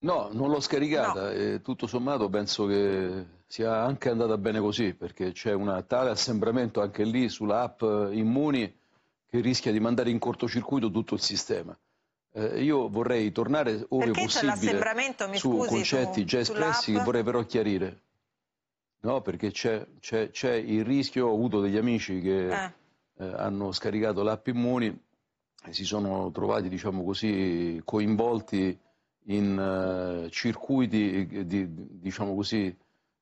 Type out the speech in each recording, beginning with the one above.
No, non l'ho scaricata no. e eh, tutto sommato penso che sia anche andata bene così perché c'è un tale assembramento anche lì sulla app eh, Immuni che rischia di mandare in cortocircuito tutto il sistema. Eh, io vorrei tornare ove perché possibile mi su scusi, concetti tu, già espressi che vorrei però chiarire. No, perché c'è, c'è, c'è il rischio, ho avuto degli amici che eh. Eh, hanno scaricato l'app Immuni e si sono trovati, diciamo così, coinvolti in uh, circuiti eh, di, diciamo così, eh,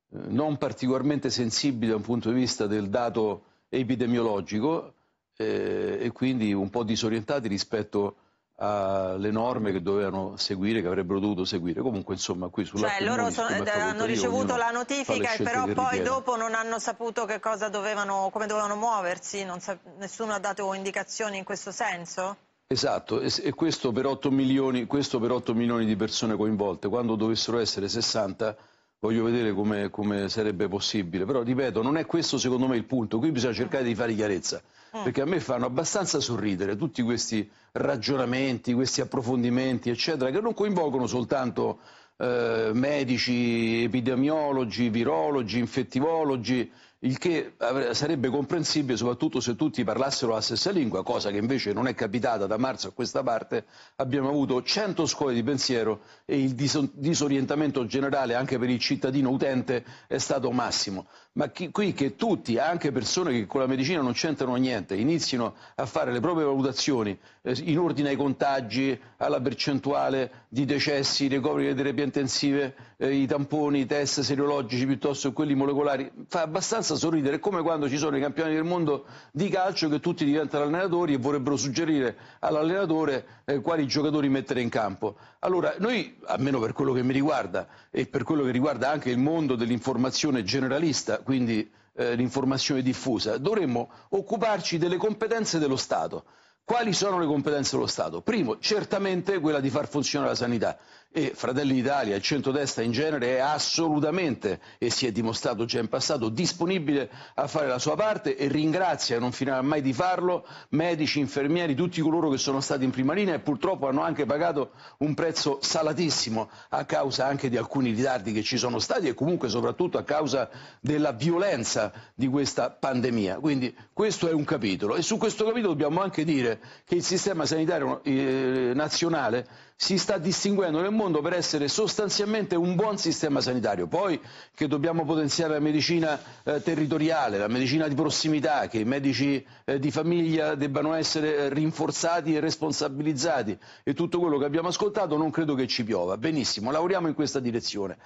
non particolarmente sensibili da un punto di vista del dato epidemiologico eh, e quindi un po' disorientati rispetto alle norme che dovevano seguire, che avrebbero dovuto seguire. Comunque, insomma, qui sulla Cioè, loro sono, hanno ricevuto la notifica però poi dopo non hanno saputo che cosa dovevano, come dovevano muoversi, sa, nessuno ha dato indicazioni in questo senso? Esatto, e questo per, 8 milioni, questo per 8 milioni di persone coinvolte, quando dovessero essere 60 voglio vedere come, come, sarebbe possibile, però ripeto, non è questo secondo me il punto, qui bisogna cercare di fare chiarezza, mm. perché a me fanno abbastanza sorridere tutti questi ragionamenti, questi approfondimenti, eccetera, che non coinvolgono soltanto eh, medici, epidemiologi, virologi, infettivologi, il che sarebbe comprensibile soprattutto se tutti parlassero la stessa lingua, cosa che invece non è capitata da marzo a questa parte. Abbiamo avuto 100 scuole di pensiero e il disorientamento generale anche per il cittadino utente è stato massimo. Ma chi, qui che tutti, anche persone che con la medicina non c'entrano niente, inizino a fare le proprie valutazioni eh, in ordine ai contagi, alla percentuale di decessi, ricoveri delle terapie intensive, eh, i tamponi, i test serologici piuttosto che quelli molecolari, fa abbastanza abbastanza sorridere, come quando ci sono i campioni del mondo di calcio che tutti diventano allenatori e vorrebbero suggerire all'allenatore eh, quali giocatori mettere in campo. Allora, noi, almeno per quello che mi riguarda e per quello che riguarda anche il mondo dell'informazione generalista, quindi eh, l'informazione diffusa, dovremmo occuparci delle competenze dello Stato. Quali sono le competenze dello Stato? Primo, certamente quella di far funzionare la sanità e Fratelli d'Italia, il centrodestra in genere, è assolutamente e si è dimostrato già in passato disponibile a fare la sua parte e ringrazia, non finirà mai di farlo, medici, infermieri, tutti coloro che sono stati in prima linea e purtroppo hanno anche pagato un prezzo salatissimo a causa anche di alcuni ritardi che ci sono stati e comunque soprattutto a causa della violenza di questa pandemia. Quindi questo è un capitolo e su questo capitolo dobbiamo anche dire che il sistema sanitario eh, nazionale si sta distinguendo nel mondo per essere sostanzialmente un buon sistema sanitario. Poi che dobbiamo potenziare la medicina eh, territoriale, la medicina di prossimità, che i medici eh, di famiglia debbano essere rinforzati e responsabilizzati e tutto quello che abbiamo ascoltato non credo che ci piova. Benissimo, lavoriamo in questa direzione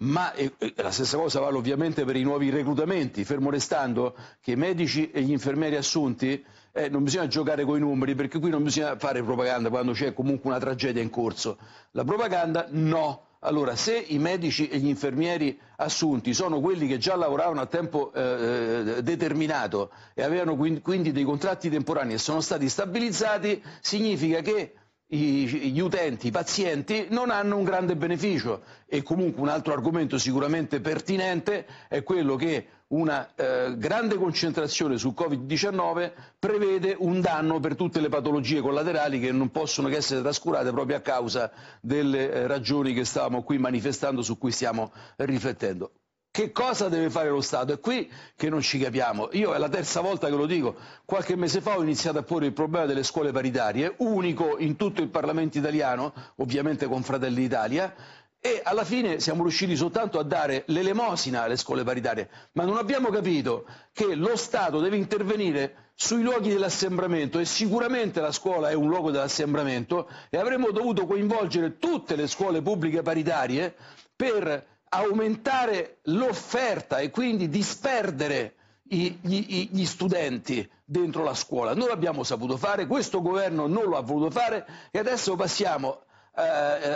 ma eh, eh, la stessa cosa vale ovviamente per i nuovi reclutamenti, fermo restando che i medici e gli infermieri assunti eh, non bisogna giocare con i numeri perché qui non bisogna fare propaganda quando c'è comunque una tragedia in corso. La propaganda no. Allora, se i medici e gli infermieri assunti sono quelli che già lavoravano a tempo eh, eh determinato e avevano quindi dei contratti temporanei e sono stati stabilizzati, significa che i, gli utenti, i pazienti non hanno un grande beneficio e comunque un altro argomento sicuramente pertinente è quello che una eh, grande concentrazione sul Covid-19 prevede un danno per tutte le patologie collaterali che non possono che essere trascurate proprio a causa delle eh, ragioni che stavamo qui manifestando, su cui stiamo riflettendo. Che cosa deve fare lo Stato? È qui che non ci capiamo. Io è la terza volta che lo dico. Qualche mese fa ho iniziato a porre il problema delle scuole paritarie, unico in tutto il Parlamento italiano, ovviamente con Fratelli Italia, e alla fine siamo riusciti soltanto a dare l'elemosina alle scuole paritarie, ma non abbiamo capito che lo Stato deve intervenire sui luoghi dell'assembramento e sicuramente la scuola è un luogo dell'assembramento e avremmo dovuto coinvolgere tutte le scuole pubbliche paritarie per aumentare l'offerta e quindi disperdere i, gli, gli, studenti dentro la scuola. Noi l'abbiamo saputo fare, questo governo non lo ha voluto fare e adesso passiamo eh,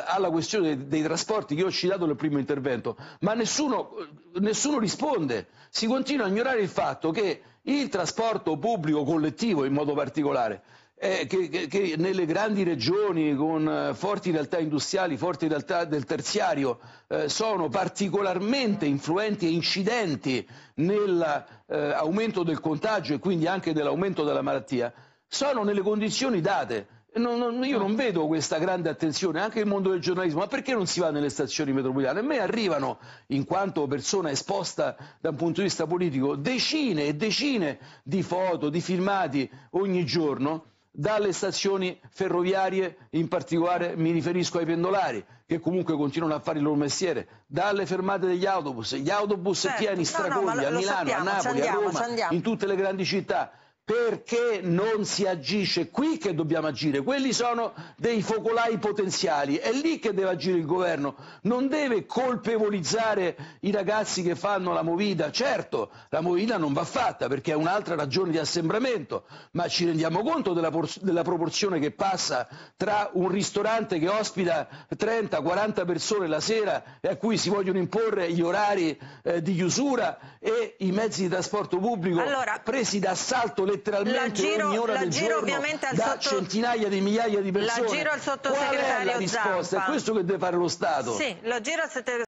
alla questione dei, dei, trasporti che ho citato nel primo intervento, ma nessuno, nessuno risponde, si continua a ignorare il fatto che il trasporto pubblico collettivo in modo particolare eh, che, che, che, nelle grandi regioni con eh, forti realtà industriali, forti realtà del terziario, eh, sono particolarmente influenti e incidenti nell'aumento eh, del contagio e quindi anche dell'aumento della malattia, sono nelle condizioni date. Non, non, io non vedo questa grande attenzione, anche il mondo del giornalismo, ma perché non si va nelle stazioni metropolitane? A me arrivano, in quanto persona esposta da un punto di vista politico, decine e decine di foto, di filmati ogni giorno dalle stazioni ferroviarie, in particolare mi riferisco ai pendolari che comunque continuano a fare il loro mestiere, dalle fermate degli autobus, gli autobus certo, pieni, stracogli no, no, a Milano, sappiamo, a Napoli, andiamo, a Roma, in tutte le grandi città, perché non si agisce qui che dobbiamo agire, quelli sono dei focolai potenziali, è lì che deve agire il governo, non deve colpevolizzare i ragazzi che fanno la movida, certo la movida non va fatta perché è un'altra ragione di assembramento, ma ci rendiamo conto della, della proporzione che passa tra un ristorante che ospita 30-40 persone la sera e a cui si vogliono imporre gli orari eh, di chiusura e i mezzi di trasporto pubblico allora... presi d'assalto letteralmente la ogni ora del giro ovviamente da sotto... centinaia di migliaia di persone. La giro al sottosegretario Qual è la risposta? Zampa. È questo che deve fare lo Stato. Sì, lo giro al sottosegretario